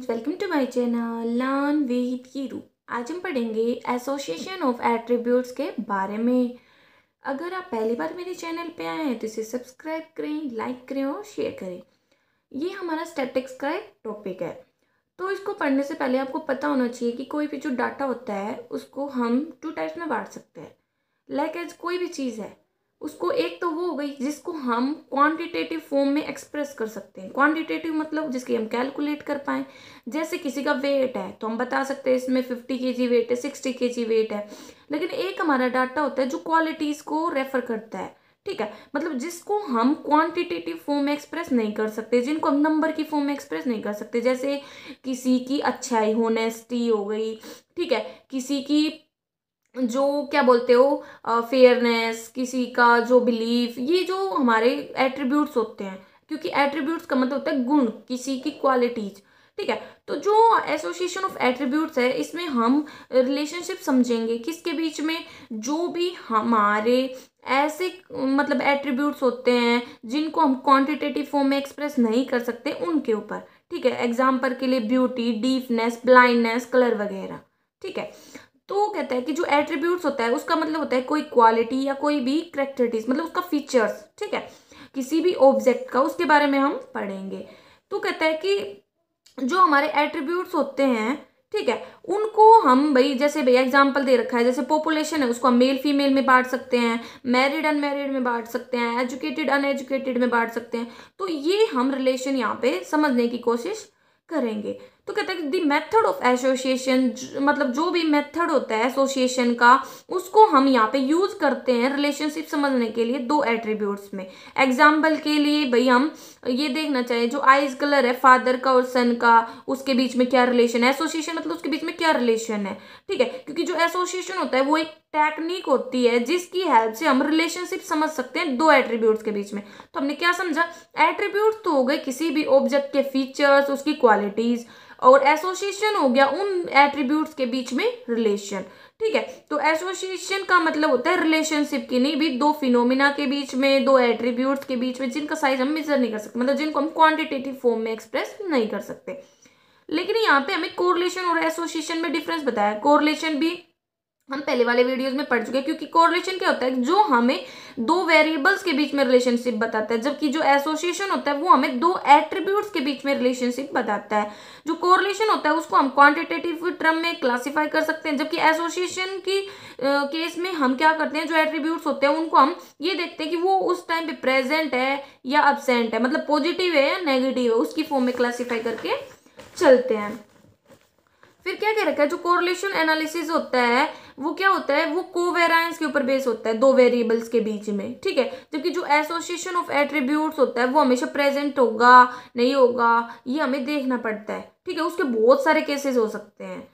friends welcome to my channel learn with Kiru आज हम पढ़ेंगे एसोसिएशन ऑफ एट्रीब्यूट्स के बारे में अगर आप पहली बार मेरे चैनल पे आए हैं तो इसे सब्सक्राइब करें लाइक करें और शेयर करें ये हमारा स्टैटिक्स का एक टॉपिक है तो इसको पढ़ने से पहले आपको पता होना चाहिए कि कोई भी जो डाटा होता है उसको हम टू टाइप्स में बांट सकते हैं लाइक एज कोई भी चीज़ है उसको एक तो वो हो गई जिसको हम क्वांटिटेटिव फॉर्म में एक्सप्रेस कर सकते हैं क्वांटिटेटिव मतलब जिसकी हम कैलकुलेट कर पाएँ जैसे किसी का वेट है तो हम बता सकते हैं इसमें फिफ्टी के जी वेट है सिक्सटी के जी वेट है लेकिन एक हमारा डाटा होता है जो क्वालिटीज़ को रेफर करता है ठीक है मतलब जिसको हम क्वांटिटेटिव फॉर्म में एक्सप्रेस नहीं कर सकते जिनको हम नंबर की फॉर्म में एक्सप्रेस नहीं कर सकते जैसे किसी की अच्छाई होनेस्टी हो गई ठीक है किसी की जो क्या बोलते हो फेयरनेस किसी का जो बिलीफ ये जो हमारे एट्रीब्यूट्स होते हैं क्योंकि एट्रीब्यूट्स का मतलब होता है गुण किसी की क्वालिटीज ठीक है तो जो एसोसिएशन ऑफ एट्रीब्यूट्स है इसमें हम रिलेशनशिप समझेंगे किसके बीच में जो भी हमारे ऐसे मतलब एट्रीब्यूट्स होते हैं जिनको हम क्वांटिटेटिव फॉर्म में एक्सप्रेस नहीं कर सकते उनके ऊपर ठीक है एग्जाम्पल के लिए ब्यूटी डीपनेस ब्लाइंडनेस कलर वगैरह ठीक है तो वो कहता है कि जो एट्रीब्यूट्स होता है उसका मतलब होता है कोई क्वालिटी या कोई भी करेक्टरिटीज मतलब उसका फीचर्स ठीक है किसी भी ऑब्जेक्ट का उसके बारे में हम पढ़ेंगे तो कहता है कि जो हमारे एट्रीब्यूट्स होते हैं ठीक है उनको हम भाई जैसे भैया एग्जाम्पल दे रखा है जैसे पॉपुलेशन है उसको हम मेल फीमेल में बांट सकते हैं मैरिड अनमैरिड में बांट सकते हैं एजुकेटेड अनएजुकेटेड में बांट सकते हैं तो ये हम रिलेशन यहाँ पे समझने की कोशिश करेंगे तो कहते हैं दी मेथड ऑफ एसोसिएशन मतलब जो भी मेथड होता है एसोसिएशन का उसको हम यहाँ पे यूज करते हैं रिलेशनशिप समझने के लिए दो एट्रीब्यूट्स में एग्जाम्पल के लिए भाई हम ये देखना चाहिए जो आइज कलर है फादर का और सन का उसके बीच में क्या रिलेशन है एसोसिएशन मतलब उसके बीच में क्या रिलेशन है ठीक है क्योंकि जो एसोसिएशन होता है वो एक टेक्निक होती है जिसकी हेल्प से हम रिलेशनशिप समझ सकते हैं दो एट्रीब्यूट्स के बीच में तो हमने क्या समझा एट्रीब्यूट तो हो गए किसी भी ऑब्जेक्ट के फीचर्स उसकी क्वालिटीज़ और एसोसिएशन हो गया उन एट्रीब्यूट्स के बीच में रिलेशन ठीक है तो एसोसिएशन का मतलब होता है रिलेशनशिप की नहीं भी दो फिनोमिना के बीच में दो एट्रीब्यूट्स के बीच में जिनका साइज हम मेजर नहीं कर सकते मतलब जिनको हम क्वांटिटेटिव फॉर्म में एक्सप्रेस नहीं कर सकते लेकिन यहाँ पे हमें कोरिलेशन और एसोसिएशन में डिफरेंस बताया कोरिलेशन भी हम पहले वाले वीडियोस में पढ़ चुके हैं क्योंकि कोरिलेशन क्या होता है जो हमें दो वेरिएबल्स के बीच में रिलेशनशिप बताता है जबकि जो एसोसिएशन होता है वो हमें दो एट्रीब्यूट्स के बीच में रिलेशनशिप बताता है जो कोरिलेशन होता है उसको हम क्वांटिटेटिव टर्म में क्लासिफाई कर सकते हैं जबकि एसोसिएशन की केस में हम क्या करते हैं जो एट्रीब्यूट्स होते हैं उनको हम ये देखते हैं कि वो उस टाइम पे प्रेजेंट है या अबसेंट है मतलब पॉजिटिव है या नेगेटिव है उसकी फॉर्म में क्लासीफाई करके चलते हैं फिर क्या कह रखा है जो कोरिलेशन एनालिसिस होता है वो क्या होता है वो कोवेरायंस के ऊपर बेस होता है दो वेरिएबल्स के बीच में ठीक है जबकि जो एसोसिएशन ऑफ एट्रीब्यूट्स होता है वो हमेशा प्रेजेंट होगा नहीं होगा ये हमें देखना पड़ता है ठीक है उसके बहुत सारे केसेस हो सकते हैं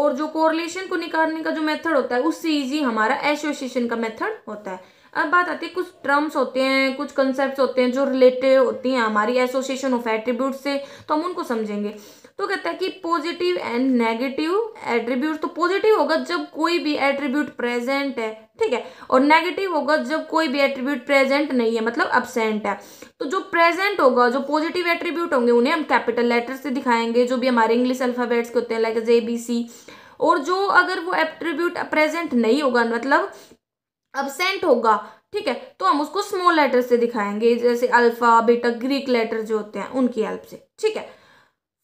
और जो कोरिलेशन को निकालने का जो मेथड होता है उससे ईजी हमारा एसोसिएशन का मेथड होता है अब बात आती है कुछ टर्म्स होते हैं कुछ कंसेप्ट होते हैं जो रिलेटेड होती हैं हमारी एसोसिएशन ऑफ एट्रीब्यूट से तो हम उनको समझेंगे तो कहता है कि पॉजिटिव एंड नेगेटिव एट्रीब्यूट तो पॉजिटिव होगा जब कोई भी एट्रीब्यूट प्रेजेंट है ठीक है और नेगेटिव होगा जब कोई भी एट्रीब्यूट प्रेजेंट नहीं है मतलब अब्सेंट है तो जो प्रेजेंट होगा जो पॉजिटिव एट्रीब्यूट होंगे उन्हें हम कैपिटल लेटर से दिखाएंगे जो भी हमारे इंग्लिश अल्फ़ाबेट्स के होते हैं लाइक जे बी सी और जो अगर वो एट्रीब्यूट प्रेजेंट नहीं होगा मतलब अबसेंट होगा ठीक है तो हम उसको स्मॉल लेटर से दिखाएंगे जैसे अल्फ़ा बेटा ग्रीक लेटर जो होते हैं उनकी हेल्प से ठीक है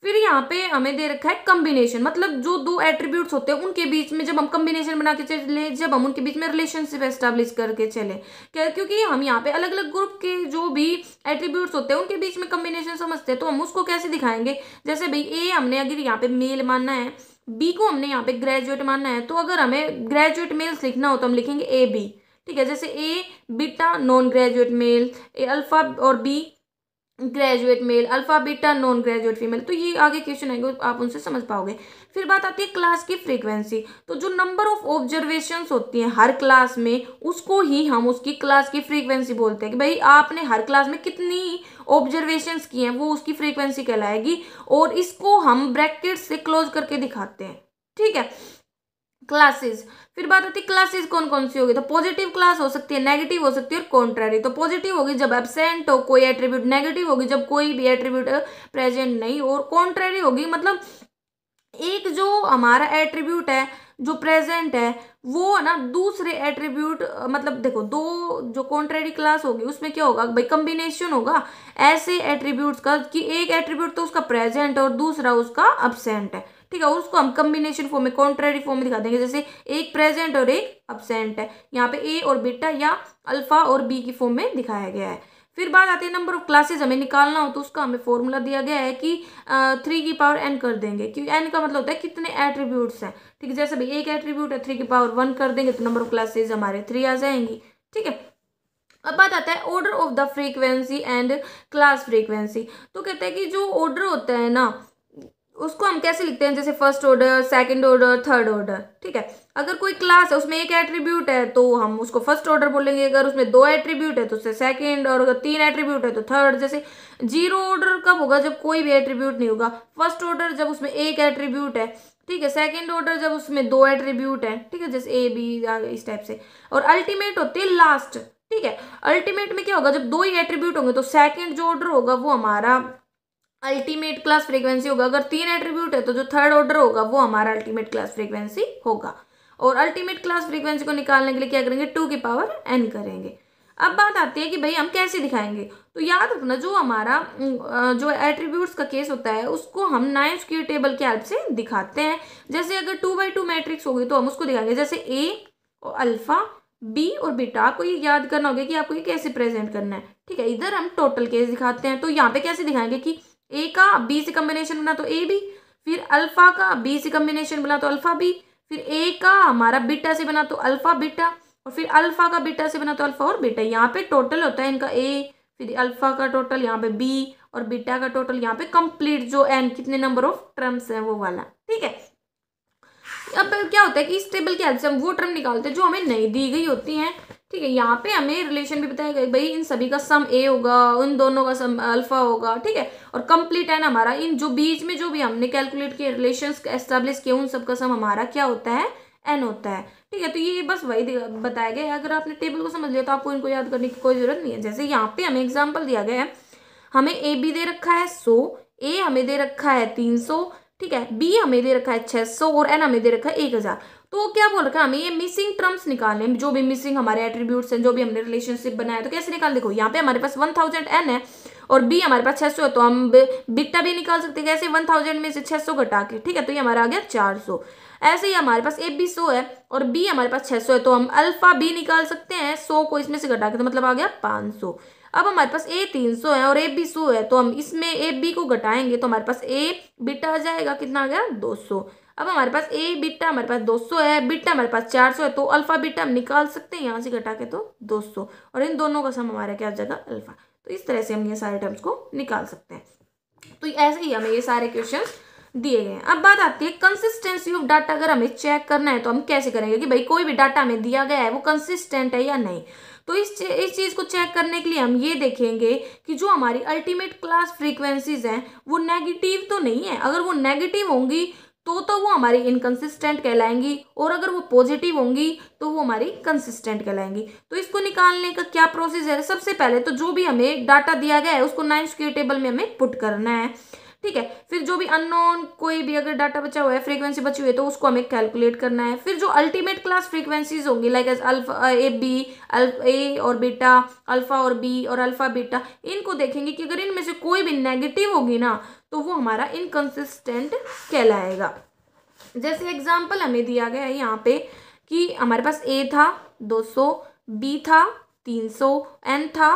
फिर यहाँ पे हमें दे रखा है कम्बिनेशन मतलब जो दो एट्रीब्यूट्स होते हैं उनके बीच में जब हम कम्बिनेशन बना के चले जब हम उनके बीच में रिलेशनशिप एस्टेब्लिश करके चले क्या क्योंकि हम यहाँ पे अलग अलग ग्रुप के जो भी एट्रीब्यूट्स होते हैं उनके बीच में कम्बिनेशन समझते हैं तो हम उसको कैसे दिखाएंगे जैसे भाई ए हमने अगर यहाँ पे मेल मानना है बी को हमने यहाँ पे ग्रेजुएट मानना है तो अगर हमें ग्रेजुएट मेल्स लिखना हो तो हम लिखेंगे ए बी ठीक है जैसे A beta non graduate male A alpha और B graduate male alpha beta non graduate female तो ये आगे क्वेश्चन आएंगे आप उनसे समझ पाओगे फिर बात आती है क्लास की फ्रीक्वेंसी तो जो नंबर ऑफ ऑब्जर्वेशन होती हैं हर क्लास में उसको ही हम उसकी क्लास की फ्रीक्वेंसी बोलते हैं कि भाई आपने हर क्लास में कितनी ऑब्जर्वेशन की हैं वो उसकी फ्रीक्वेंसी कहलाएगी और इसको हम ब्रैकेट से क्लोज करके दिखाते हैं ठीक है क्लासेस फिर बात आती है क्लासेस कौन कौन सी होगी तो पॉजिटिव क्लास हो सकती है नेगेटिव हो सकती है और कॉन्ट्रारी तो पॉजिटिव होगी जब एबसेंट हो कोई एट्रीब्यूट नेगेटिव होगी जब कोई भी एट्रीब्यूट प्रेजेंट नहीं और कॉन्ट्रारी होगी मतलब एक जो हमारा एट्रीब्यूट है जो प्रेजेंट है वो ना दूसरे एट्रीब्यूट मतलब देखो दो जो कॉन्ट्रेरी क्लास होगी उसमें क्या होगा भाई कम्बिनेशन होगा ऐसे एट्रीब्यूट्स का कि एक एट्रीब्यूट तो उसका प्रेजेंट और दूसरा उसका अब्सेंट है ठीक है और उसको हम कम्बिनेशन फॉर्म में कॉन्ट्रेरी फॉर्म में दिखा देंगे जैसे एक प्रेजेंट और एक अब्सेंट है यहाँ पे ए और बीटा या अल्फा और बी की फॉर्म में दिखाया गया है फिर बात आती है नंबर ऑफ क्लासेस हमें निकालना हो तो उसका हमें फॉर्मूला दिया गया है कि थ्री की पावर एन कर देंगे क्योंकि एन का मतलब होता है कितने एट्रीब्यूट्स हैं ठीक है जैसे भाई एक एट्रीब्यूट है थ्री की पावर वन कर देंगे तो नंबर ऑफ क्लासेज हमारे थ्री आ जाएंगी ठीक है अब बात आता है order of the frequency and class frequency तो कहते हैं कि जो ऑर्डर होता है ना उसको हम कैसे लिखते हैं जैसे first order second order third order ठीक है अगर कोई क्लास है उसमें एक एट्रीब्यूट है तो हम उसको फर्स्ट ऑर्डर बोलेंगे अगर उसमें दो एट्रीब्यूट है तो उससे सेकंड और अगर तीन एट्रीब्यूट है तो थर्ड जैसे जीरो ऑर्डर कब होगा जब कोई भी एट्रीब्यूट नहीं होगा फर्स्ट ऑर्डर जब उसमें एक एट्रीब्यूट है ठीक है सेकेंड ऑर्डर जब उसमें दो एट्रीब्यूट है ठीक है जैसे ए बी इस टाइप से और अल्टीमेट होते लास्ट ठीक है अल्टीमेट में क्या होगा जब दो ही एट्रीब्यूट होंगे तो सेकंड जो ऑर्डर होगा वो हमारा अल्टीमेट क्लास फ्रीक्वेंसी होगा अगर तीन एट्रीब्यूट है तो जो थर्ड ऑर्डर होगा वो हमारा अल्टीमेट क्लास फ्रीक्वेंसी होगा और अल्टीमेट क्लास फ्रीक्वेंसी को निकालने के लिए क्या करेंगे टू की पावर एन करेंगे अब बात आती है कि भाई हम कैसे दिखाएंगे तो याद रखना जो हमारा जो एट्रीब्यूट्स का केस होता है उसको हम नाइन स्क्यू टेबल के हेल्प से दिखाते हैं जैसे अगर टू बाई टू मैट्रिक्स होगी तो हम उसको दिखाएंगे जैसे ए और अल्फ़ा बी और बीटा आपको ये याद करना होगा कि आपको ये कैसे प्रेजेंट करना है ठीक है इधर हम टोटल केस दिखाते हैं तो यहाँ पे कैसे दिखाएंगे कि ए का बी से कॉम्बिनेशन बना तो ए बी फिर अल्फा का बी से कॉम्बिनेशन बना तो अल्फा बी फिर ए का हमारा बीटा से बना तो अल्फा बीटा और फिर अल्फा का बीटा से बना तो अल्फा और बीटा यहाँ पे टोटल होता है इनका ए फिर अल्फा का टोटल यहाँ पे बी और बीटा का टोटल यहाँ पे कंप्लीट जो एन कितने नंबर ऑफ टर्म्स हैं वो वाला ठीक है अब क्या होता है कि इस टेबल के हेल्प से हम वो टर्म निकालते हैं जो हमें नहीं दी गई होती हैं ठीक है यहाँ पे हमें रिलेशन भी बताया गया भाई इन सभी का सम ए होगा उन दोनों का सम अल्फा होगा ठीक है और कंप्लीट है ना हमारा इन जो बीच में जो भी हमने कैलकुलेट किए रिलेशन एस्टेब्लिश किए उन सब का सम हमारा क्या होता है एन होता है ठीक है तो ये बस वही बताया गया है अगर आपने टेबल को समझ लिया तो आपको इनको याद करने की कोई ज़रूरत नहीं है जैसे यहाँ पे हमें एग्जाम्पल दिया गया है हमें ए बी दे रखा है सो ए हमें दे रखा है तीन सौ ठीक है बी हमें दे रखा है छह सौ और एन हमें दे रखा है एक हज़ार तो क्या बोल रखा है हमें ये मिसिंग टर्म्स निकालने जो भी मिसिंग हमारे एट्रीब्यूट्स हैं जो भी हमने रिलेशनशिप बनाया तो कैसे निकाल देखो यहाँ पे हमारे पास वन थाउजेंड एन है और बी हमारे पास छह सौ है तो हम बिट्टा भी निकाल सकते हैं कैसे वन थाउजेंड में से छह सौ घटा के ठीक है तो ये हमारा आ गया चार सौ ऐसे ही हमारे पास ए बी सौ है और बी हमारे पास छह सौ है तो हम अल्फा बी निकाल सकते हैं सौ को इसमें से घटा के तो मतलब आ गया पाँच सौ अब हमारे पास ए तीन सौ है और ए बी सौ है तो हम इसमें ए बी को घटाएंगे तो हमारे पास ए बिट्टा आ जाएगा कितना आ गया दो सौ अब हमारे पास ए बिट्टा हमारे पास 200 है बिट्टा हमारे पास 400 है तो अल्फा बिट्टा हम निकाल सकते हैं यहाँ से घटा के तो 200 और इन दोनों का सम हमारा क्या हो जाएगा अल्फा तो इस तरह से हम ये सारे टर्म्स को निकाल सकते हैं तो ऐसे ही हमें ये सारे क्वेश्चन दिए गए हैं अब बात आती है कंसिस्टेंसी ऑफ डाटा अगर हमें चेक करना है तो हम कैसे करेंगे कि भाई कोई भी डाटा हमें दिया गया है वो कंसिस्टेंट है या नहीं तो इस इस चीज़ को चेक करने के लिए हम ये देखेंगे कि जो हमारी अल्टीमेट क्लास फ्रीक्वेंसीज हैं वो नेगेटिव तो नहीं है अगर वो नेगेटिव होंगी तो तो वो हमारी इनकन्सिस्टेंट कहलाएंगी और अगर वो पॉजिटिव होंगी तो वो हमारी कंसिस्टेंट कहलाएंगी तो इसको निकालने का क्या प्रोसेस है सबसे पहले तो जो भी हमें डाटा दिया गया है उसको नाइन स्क्यू टेबल में हमें पुट करना है ठीक है फिर जो भी अननोन कोई भी अगर डाटा बचा हुआ है फ्रीक्वेंसी बची हुई है तो उसको हमें कैलकुलेट करना है फिर जो अल्टीमेट क्लास फ्रीक्वेंसीज होंगी like as alpha A B alpha A और बीटा अल्फा और बी और अल्फा बीटा इनको देखेंगे कि अगर इनमें से कोई भी नेगेटिव होगी ना तो वो हमारा इनकन्सिस्टेंट कहलाएगा जैसे एग्जाम्पल हमें दिया गया है यहाँ पे कि हमारे पास ए था 200 बी था 300 एन था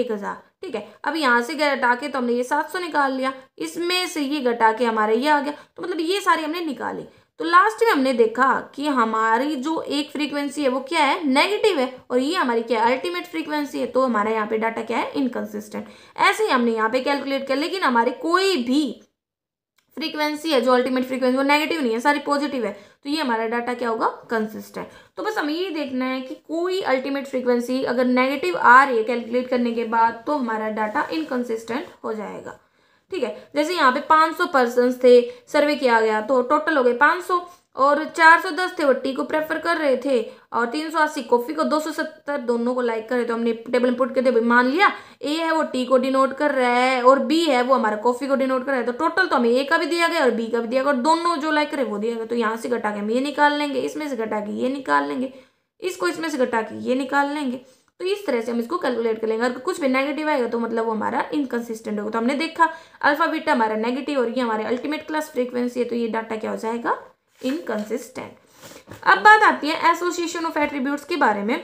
1000 ठीक है अब यहाँ से घटा के तो हमने ये 700 निकाल लिया इसमें से ये घटा के हमारा ये आ गया तो मतलब ये सारे हमने निकाले तो लास्ट में हमने देखा कि हमारी जो एक फ्रीक्वेंसी है वो क्या है नेगेटिव है और ये हमारी क्या है अल्टीमेट फ्रीक्वेंसी है तो हमारा यहाँ पे डाटा क्या है इनकन्सिस्टेंट ऐसे ही हमने यहाँ पे कैलकुलेट किया लेकिन हमारे कोई भी फ्रीक्वेंसी है जो अल्टीमेट फ्रीक्वेंसी वो नेगेटिव नहीं है सारी पॉजिटिव है तो ये हमारा डाटा क्या होगा कंसिस्टेंट तो बस हमें ये देखना है कि कोई अल्टीमेट फ्रीक्वेंसी अगर नेगेटिव आ रही है कैलकुलेट करने के बाद तो हमारा डाटा इनकन्सिस्टेंट हो जाएगा ठीक है जैसे यहाँ पे 500 पर्सन थे सर्वे किया गया तो टोटल हो गए 500 और 410 थे वो टी को प्रेफर कर रहे थे और 380 कॉफ़ी को 270 दोनों को लाइक कर रहे थे हमने टेबल में पुट करते मान लिया ए है वो टी को डिनोट कर रहा है और बी है वो हमारा कॉफ़ी को डिनोट कर रहा है तो टोटल तो हमें ए का भी दिया गया और बी का भी दिया गया और दोनों जो लाइक करे वो दिया गया तो यहाँ से घटा के हम ये निकाल लेंगे इसमें से घटा के ये निकाल लेंगे इसको इसमें से घटा के ये निकाल लेंगे तो इस तरह से हम इसको कैलकुलेट कर लेंगे अगर कुछ भी नेगेटिव आएगा तो मतलब वो हमारा इनकन्सिस्टेंट होगा तो हमने देखा अल्फा बीटा हमारा नेगेटिव और ये हमारे अल्टीमेट क्लास फ्रीक्वेंसी है तो ये डाटा क्या हो जाएगा इनकन्सिस्टेंट अब बात आती है एसोसिएशन ऑफ एट्रीब्यूट्स के बारे में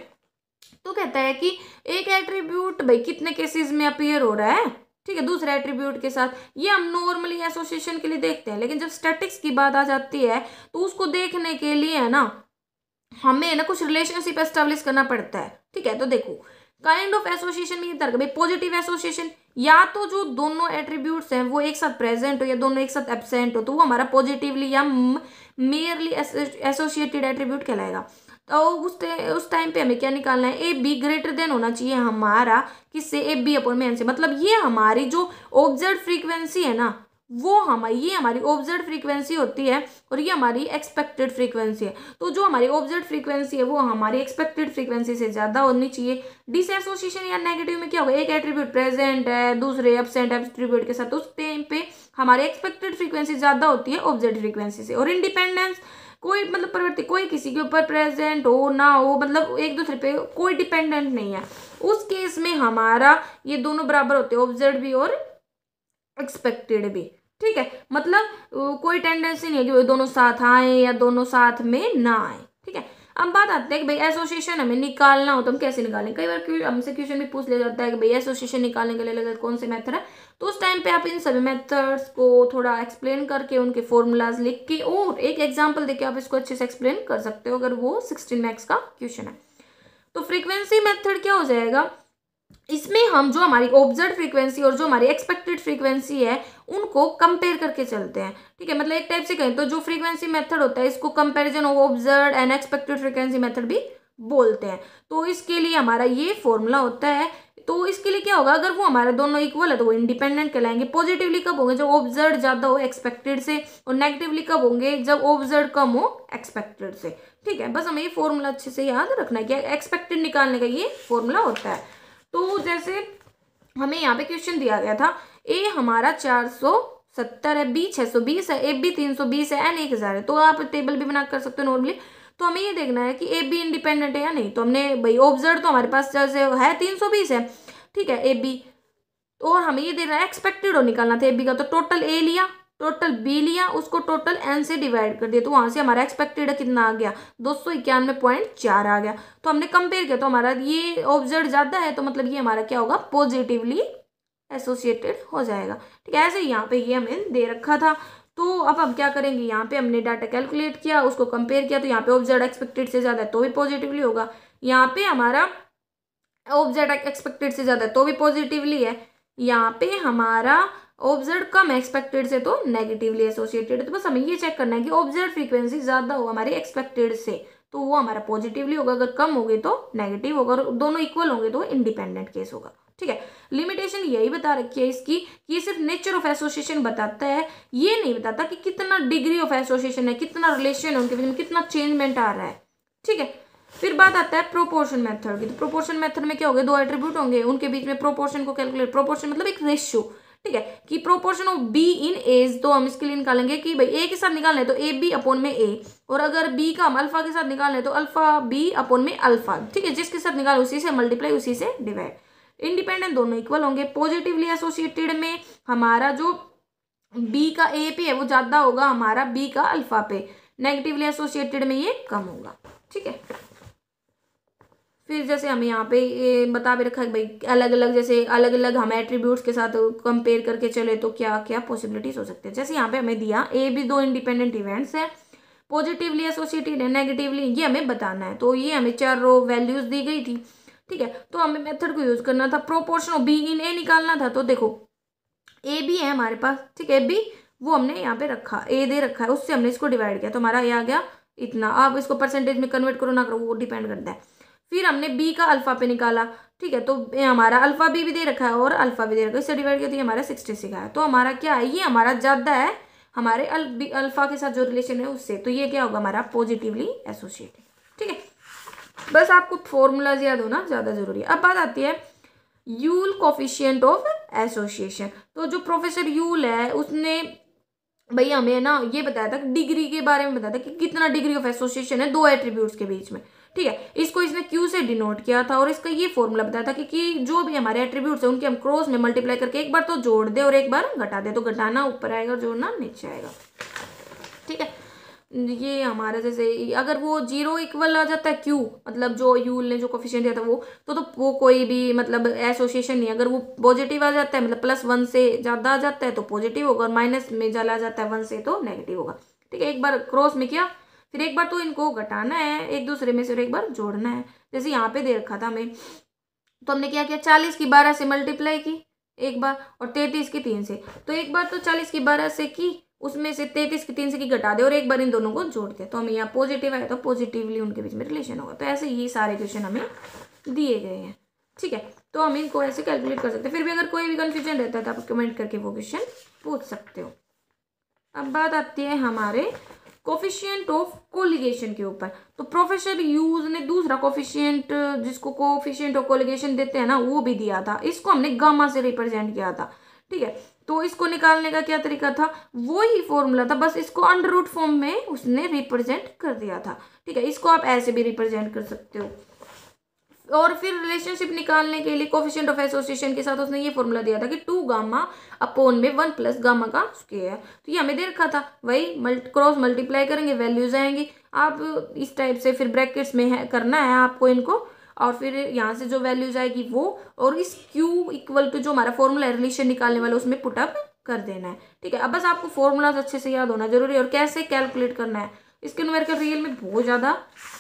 तो कहता है कि एक एट्रीब्यूट भाई कितने केसेस में अपीयर हो रहा है ठीक है दूसरे एट्रीब्यूट के साथ ये हम नॉर्मली एसोसिएशन के लिए देखते हैं लेकिन जब स्टैटिक्स की बात आ जाती है तो उसको देखने के लिए है ना हमें ना कुछ रिलेशनशिप एस्टेब्लिश करना पड़ता है ठीक है तो देखो काइंड ऑफ एसोसिएशन में ये तर्क भाई पॉजिटिव एसोसिएशन या तो जो दोनों एट्रीब्यूट्स हैं वो एक साथ प्रेजेंट हो या दोनों एक साथ एबसेंट हो तो वो हमारा पॉजिटिवली या मेयरली एसोसिएटेड एट्रीब्यूट कहलाएगा तो उस उस टाइम पे हमें क्या निकालना है ए बी ग्रेटर देन होना चाहिए हमारा किससे ए बी अपॉन में एन से मतलब ये हमारी जो ऑब्जर्व फ्रीक्वेंसी है ना वो हमारी ये हमारी ऑब्जर्व फ्रीक्वेंसी होती है और ये हमारी एक्सपेक्टेड फ्रीक्वेंसी है तो जो हमारी ऑब्जर्व फ्रीक्वेंसी है वो हमारी एक्सपेक्टेड फ्रीक्वेंसी से ज़्यादा होनी चाहिए डिसएसोसिएशन या नेगेटिव में क्या होगा एक एट्रीब्यूट प्रेजेंट है दूसरे एबसेंट एट्रीब्यूट के साथ उस टाइम पे हमारी एक्सपेक्टेड फ्रीक्वेंसी ज़्यादा होती है ऑब्जर्व फ्रीक्वेंसी से और इंडिपेंडेंस कोई मतलब प्रवृत्ति कोई किसी के ऊपर प्रेजेंट हो ना हो मतलब एक दूसरे पे कोई डिपेंडेंट नहीं है उस केस में हमारा ये दोनों बराबर होते हैं ऑब्जर्व भी और एक्सपेक्टेड भी ठीक है मतलब कोई टेंडेंसी नहीं है कि दोनों साथ आए या दोनों साथ में ना आए ठीक है अब बात आते हैं कि भाई एसोसिएशन हमें निकालना हो तो हम कैसे निकालें कई बार हमसे क्वेश्चन भी पूछ लिया जाता है कि भाई एसोसिएशन निकालने के लिए अलग कौन से मेथड है तो उस टाइम पे आप इन सभी मेथड्स को थोड़ा एक्सप्लेन करके उनके फॉर्मूलाज लिख के और एक एग्जाम्पल देके आप इसको अच्छे से एक्सप्लेन कर सकते हो अगर वो सिक्सटीन मैक्स का क्वेश्चन है तो फ्रीक्वेंसी मैथड क्या हो जाएगा इसमें हम जो हमारी ऑब्जर्व फ्रीक्वेंसी और जो हमारी एक्सपेक्टेड फ्रीक्वेंसी है उनको कंपेयर करके चलते हैं ठीक है मतलब एक टाइप से कहें तो जो फ्रीक्वेंसी मेथड होता है इसको comparison of observe unexpected frequency method भी बोलते हैं तो इसके लिए हमारा ये फॉर्मूला होता है तो इसके लिए क्या होगा अगर वो हमारे दोनों इक्वल है तो वो इंडिपेंडेंट कहलाएंगे पॉजिटिवली कब होंगे जब ऑब्जर्व ज़्यादा हो एक्सपेक्टेड से और नेगेटिवली कब होंगे जब ऑब्जर्व कम हो एक्सपेक्टेड से ठीक है बस हमें ये फॉर्मूला अच्छे से याद रखना है कि एक्सपेक्टेड निकालने का ये फॉर्मूला होता है तो जैसे हमें यहाँ पे क्वेश्चन दिया गया था ए हमारा चार सौ सत्तर है बी छः सौ बीस है ए बी तीन सौ बीस है एन एक हज़ार है तो आप टेबल भी बना कर सकते हो नॉर्मली तो हमें ये देखना है कि ए बी इंडिपेंडेंट है या नहीं तो हमने भाई ऑब्जर्व तो हमारे पास जैसे है तीन सौ बीस है ठीक है ए बी और हमें ये देखना है एक्सपेक्टेड और निकालना था ए बी का तो टोटल ए लिया टोटल बी लिया उसको टोटल एन से डिवाइड कर दिया तो वहाँ से हमारा एक्सपेक्टेड कितना आ गया दो सौ इक्यानवे पॉइंट चार आ गया तो हमने कंपेयर किया तो हमारा ये ऑब्जर्व ज़्यादा है तो मतलब ये हमारा क्या होगा पॉजिटिवली एसोसिएटेड हो जाएगा ठीक है ऐसे यहाँ पे ये हमें दे रखा था तो अब हम क्या करेंगे यहाँ पे हमने डाटा कैलकुलेट किया उसको कंपेयर किया तो यहाँ पे ऑब्जेक्ट एक्सपेक्टेड से ज़्यादा है तो भी पॉजिटिवली होगा यहाँ पे हमारा ऑब्जेक्ट एक्सपेक्टेड से ज़्यादा है तो भी पॉजिटिवली है यहाँ पे हमारा ऑब्जर्व कम एक्सपेक्टेड से तो नेगेटिवली एसोसिएटेड है तो बस हमें ये चेक करना है कि ऑब्जर्व फ्रीक्वेंसी ज़्यादा हो हमारे एक्सपेक्टेड से तो वो हमारा पॉजिटिवली होगा अगर कम होगी तो नेगेटिव होगा और दोनों इक्वल होंगे तो इंडिपेंडेंट केस होगा ठीक है लिमिटेशन यही बता रखी है इसकी कि ये सिर्फ नेचर ऑफ एसोसिएशन बताता है ये नहीं बताता कि कितना डिग्री ऑफ एसोसिएशन है कितना रिलेशन है उनके बीच में कितना चेंजमेंट आ रहा है ठीक है फिर बात आता है प्रोपोर्शन मेथड की तो प्रोपोर्शन मेथड में क्या होगा दो एट्रीब्यूट होंगे उनके बीच में प्रोपोर्शन को कैलकुलेट प्रोपोर्शन मतलब एक रेशियो ठीक है कि proportion of B in as तो हम इसके लिए निकालेंगे कि भाई ए के साथ निकालना है तो ए बी अपोन में ए और अगर बी का हम अल्फा के साथ निकालना है तो अल्फा बी अपोन में अल्फा ठीक है जिसके साथ निकाल उसी से मल्टीप्लाई उसी से डिवाइड इंडिपेंडेंट दोनों इक्वल होंगे पॉजिटिवली एसोसिएटेड में हमारा जो बी का ए पे है वो ज़्यादा होगा हमारा बी का अल्फा पे नेगेटिवली एसोसिएटेड में ये कम होगा ठीक है फिर जैसे हमें यहाँ पे ये बता भी रखा है भाई अलग अलग जैसे अलग अलग हम एट्रीब्यूट्स के साथ कंपेयर करके चले तो क्या क्या पॉसिबिलिटीज हो सकते हैं जैसे यहाँ पे हमें दिया ए भी दो इंडिपेंडेंट इवेंट्स है पॉजिटिवली एसोसिएटेड है नेगेटिवली ये हमें बताना है तो ये हमें चार रो वैल्यूज़ दी गई थी ठीक है तो हमें मेथड को यूज करना था proportion of B in A निकालना था तो देखो ए बी है हमारे पास ठीक है बी वो हमने यहाँ पे रखा ए दे रखा है उससे हमने इसको डिवाइड किया तो हमारा ये आ गया इतना आप इसको परसेंटेज में कन्वर्ट करो ना करो वो डिपेंड करता है फिर हमने बी का अल्फा पे निकाला ठीक है तो हमारा अल्फा बी भी दे रखा है और अल्फा भी दे रखा है इससे डिवाइड किया तो हमारा सिक्सटी सिक्स है तो हमारा क्या है ये हमारा ज़्यादा है हमारे अल्फा के साथ जो रिलेशन है उससे तो ये क्या होगा हमारा पॉजिटिवली एसोसिएटेड ठीक है बस आपको फॉर्मूलाज याद होना ज़्यादा ज़रूरी है अब बात आती है यूल कॉफिशियंट ऑफ एसोसिएशन तो जो प्रोफेसर यूल है उसने भाई हमें ना ये बताया था डिग्री के बारे में बताया था कि कितना डिग्री ऑफ एसोसिएशन है दो एट्रीब्यूट्स के बीच में ठीक है इसको इसने क्यू से डिनोट किया था और इसका ये फॉर्मूला बताया था कि, कि जो भी हमारे एट्रीब्यूट्स हैं उनके हम क्रॉस में मल्टीप्लाई करके एक बार तो जोड़ दे और एक बार घटा दे तो घटाना ऊपर आएगा और जोड़ना नीचे आएगा ये हमारा जैसे अगर वो जीरो इक्वल आ जाता है क्यू मतलब जो यूल ने जो कोफिशियंट दिया था वो तो तो वो कोई भी मतलब एसोसिएशन नहीं अगर वो पॉजिटिव आ जाता है मतलब प्लस वन से ज़्यादा आ जाता है तो पॉजिटिव होगा और माइनस में चला जाता है वन से तो नेगेटिव होगा ठीक है एक बार क्रॉस में किया फिर एक बार तो इनको घटाना है एक दूसरे में से एक बार जोड़ना है जैसे यहाँ पे दे रखा था हमें तो हमने क्या किया चालीस की बारह से मल्टीप्लाई की एक बार और तैतीस की तीन से तो एक बार तो चालीस की बारह से की उसमें से तैतीस की तीन से की घटा दे और एक बार इन दोनों को जोड़ दे तो हमें यहाँ पॉजिटिव आया तो पॉजिटिवली उनके बीच में रिलेशन होगा तो ऐसे ही सारे क्वेश्चन हमें दिए गए हैं ठीक है तो हम इनको ऐसे कैलकुलेट कर सकते हैं फिर भी अगर कोई भी कन्फ्यूजन रहता है तो आप कमेंट करके वो क्वेश्चन पूछ सकते हो अब बात आती है हमारे कोफिशियंट ऑफ कोलिगेशन के ऊपर तो प्रोफेसर यूज ने दूसरा कोफिशियंट जिसको कोफिशियंट ऑफ कोलिगेशन देते हैं ना वो भी दिया था इसको हमने गामा से रिप्रेजेंट किया था ठीक है तो इसको निकालने का क्या तरीका था वो ही फॉर्मूला था बस इसको अंडर रूट फॉर्म में उसने रिप्रेजेंट कर दिया था ठीक है इसको आप ऐसे भी रिप्रेजेंट कर सकते हो और फिर रिलेशनशिप निकालने के लिए कोफिशियंट ऑफ एसोसिएशन के साथ उसने ये फॉर्मूला दिया था कि टू गामा अपोन में वन प्लस गामा का स्क्वेयर तो ये हमें दे रखा था वही मल्ट क्रॉस मल्टीप्लाई करेंगे वैल्यूज आएंगी आप इस टाइप से फिर ब्रैकेट्स में है करना है आपको इनको और फिर यहाँ से जो वैल्यू जाएगी वो और इस क्यू इक्वल टू जो हमारा फॉर्मूला है रिलेशन निकालने वाला उसमें पुटअप कर देना है ठीक है अब बस आपको फॉर्मूलाज अच्छे से याद होना जरूरी है और कैसे कैलकुलेट करना है इसके के रियल में बहुत ज़्यादा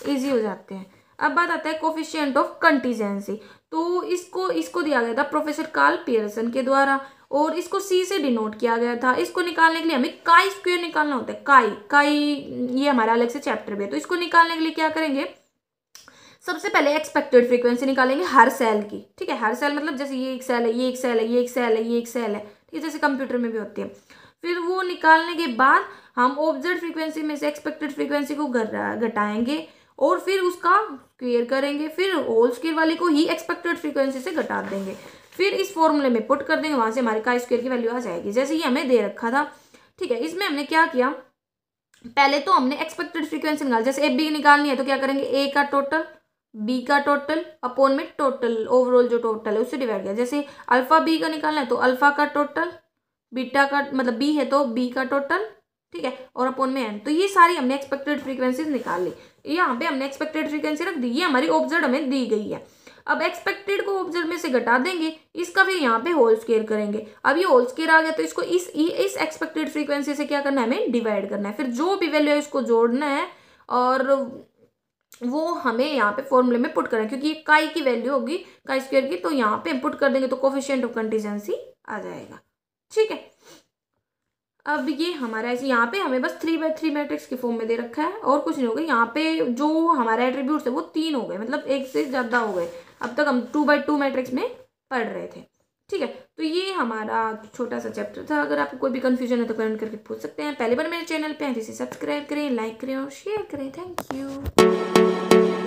ईजी हो जाते हैं अब बात आता है कोफिशियंट ऑफ कंटीजेंसी तो इसको इसको दिया गया था प्रोफेसर कार्ल पियर्सन के द्वारा और इसको सी से डिनोट किया गया था इसको निकालने के लिए हमें काई स्क्वेयर निकालना होता है काई काई ये हमारा अलग से चैप्टर भी है तो इसको निकालने के लिए क्या करेंगे सबसे पहले एक्सपेक्टेड फ्रीक्वेंसी निकालेंगे हर सेल की ठीक है हर सेल मतलब जैसे ये एक सेल है ये एक सेल है ये एक सेल है ये एक सेल है ठीक है जैसे कंप्यूटर में भी होती है फिर वो निकालने के बाद हम ऑब्जर्व फ्रीक्वेंसी में से एक्सपेक्टेड फ्रीक्वेंसी को घटाएंगे और फिर उसका क्लियर करेंगे फिर होल स्केयर वाले को ही एक्सपेक्टेड फ्रीक्वेंसी से घटा देंगे फिर इस फॉर्मूले में पुट कर देंगे वहाँ से हमारे का स्क्वेयर की वैल्यू आ जाएगी जैसे ये हमें दे रखा था ठीक है इसमें हमने क्या किया पहले तो हमने एक्सपेक्टेड फ्रीक्वेंसी निकाल जैसे ए बी निकालनी है तो क्या करेंगे ए का टोटल बी का टोटल अपोन में टोटल ओवरऑल जो टोटल है उससे डिवाइड किया जैसे अल्फा बी का निकालना है तो अल्फा का टोटल बीटा का मतलब बी है तो बी का टोटल ठीक है और अपोन में एन तो ये सारी हमने एक्सपेक्टेड फ्रीक्वेंसीज निकाल ली यहाँ पे हमने एक्सपेक्टेड फ्रीक्वेंसी रख दी ये हमारी ऑब्जर्व हमें दी गई है अब एक्सपेक्टेड को ऑब्जर्व में से घटा देंगे इसका फिर यहाँ पे होल स्केयर करेंगे अब ये होल स्केयर आ गया तो इसको इस इस एक्सपेक्टेड फ्रीक्वेंसी से क्या करना है हमें डिवाइड करना है फिर जो भी वैल्यू है इसको जोड़ना है और वो हमें यहाँ पे फॉर्मूले में पुट करें क्योंकि ये काई की वैल्यू होगी काई स्क्वेयर की तो यहाँ पे पुट कर देंगे तो कोफिशियंट ऑफ कंटीजेंसी आ जाएगा ठीक है अब ये हमारा ऐसे यहाँ पे हमें बस थ्री बाय थ्री मैट्रिक्स के फॉर्म में दे रखा है और कुछ नहीं होगा यहाँ पे जो हमारा एट्रीब्यूट है वो तीन हो गए मतलब एक से ज़्यादा हो गए अब तक हम टू बाई टू मैट्रिक्स में पढ़ रहे थे ठीक है तो ये हमारा छोटा सा चैप्टर था अगर आपको कोई भी कन्फ्यूजन है तो कमेंट करके पूछ सकते हैं पहली बार मेरे चैनल पर हैं जिसे तो सब्सक्राइब करें लाइक करें और शेयर करें थैंक यू